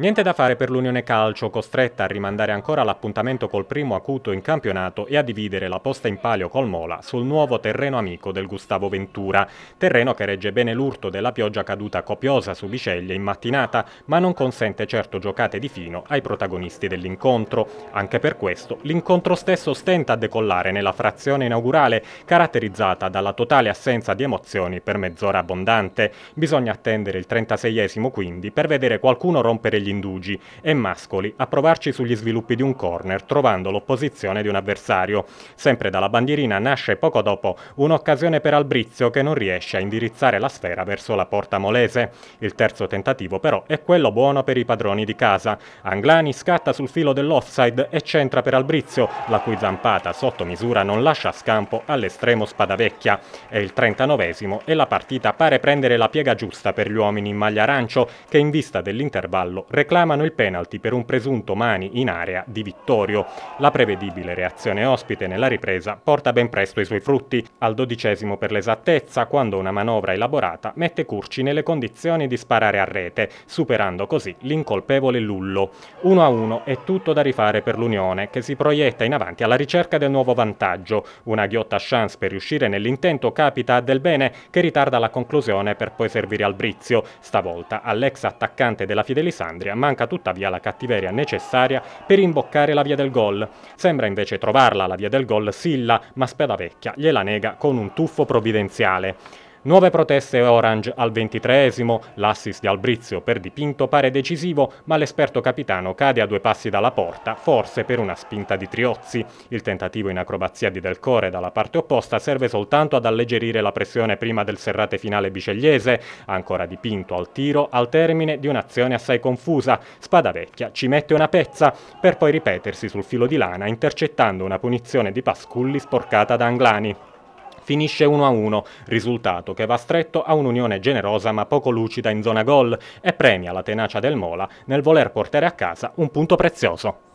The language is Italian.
Niente da fare per l'Unione Calcio, costretta a rimandare ancora l'appuntamento col primo acuto in campionato e a dividere la posta in palio col Mola sul nuovo terreno amico del Gustavo Ventura, terreno che regge bene l'urto della pioggia caduta copiosa su Biceglie in mattinata, ma non consente certo giocate di fino ai protagonisti dell'incontro. Anche per questo l'incontro stesso stenta a decollare nella frazione inaugurale, caratterizzata dalla totale assenza di emozioni per mezz'ora abbondante. Bisogna attendere il 36esimo quindi per vedere qualcuno rompere gli Indugi e Mascoli a provarci sugli sviluppi di un corner trovando l'opposizione di un avversario. Sempre dalla bandierina nasce poco dopo un'occasione per Albrizio che non riesce a indirizzare la sfera verso la porta molese. Il terzo tentativo però è quello buono per i padroni di casa. Anglani scatta sul filo dell'offside e centra per Albrizio, la cui zampata sotto misura non lascia scampo all'estremo Spadavecchia. È il 39 e la partita pare prendere la piega giusta per gli uomini in maglia arancio che in vista dell'intervallo reclamano il penalty per un presunto mani in area di Vittorio. La prevedibile reazione ospite nella ripresa porta ben presto i suoi frutti, al dodicesimo per l'esattezza quando una manovra elaborata mette Curci nelle condizioni di sparare a rete, superando così l'incolpevole Lullo. 1 a 1 è tutto da rifare per l'Unione che si proietta in avanti alla ricerca del nuovo vantaggio. Una ghiotta chance per riuscire nell'intento capita a Del Bene che ritarda la conclusione per poi servire al Brizio, stavolta all'ex attaccante della Fidelisandro Alessandria, manca tuttavia la cattiveria necessaria per imboccare la via del gol. Sembra invece trovarla la via del gol Silla, ma Spedavecchia gliela nega con un tuffo provvidenziale. Nuove proteste Orange al ventitreesimo, l'assist di Albrizio per dipinto pare decisivo, ma l'esperto capitano cade a due passi dalla porta, forse per una spinta di Triozzi. Il tentativo in acrobazia di Del Core dalla parte opposta serve soltanto ad alleggerire la pressione prima del serrate finale bicegliese, ancora dipinto al tiro al termine di un'azione assai confusa. Spada Vecchia ci mette una pezza, per poi ripetersi sul filo di lana intercettando una punizione di Pasculli sporcata da Anglani finisce 1-1, risultato che va stretto a un'unione generosa ma poco lucida in zona gol e premia la tenacia del Mola nel voler portare a casa un punto prezioso.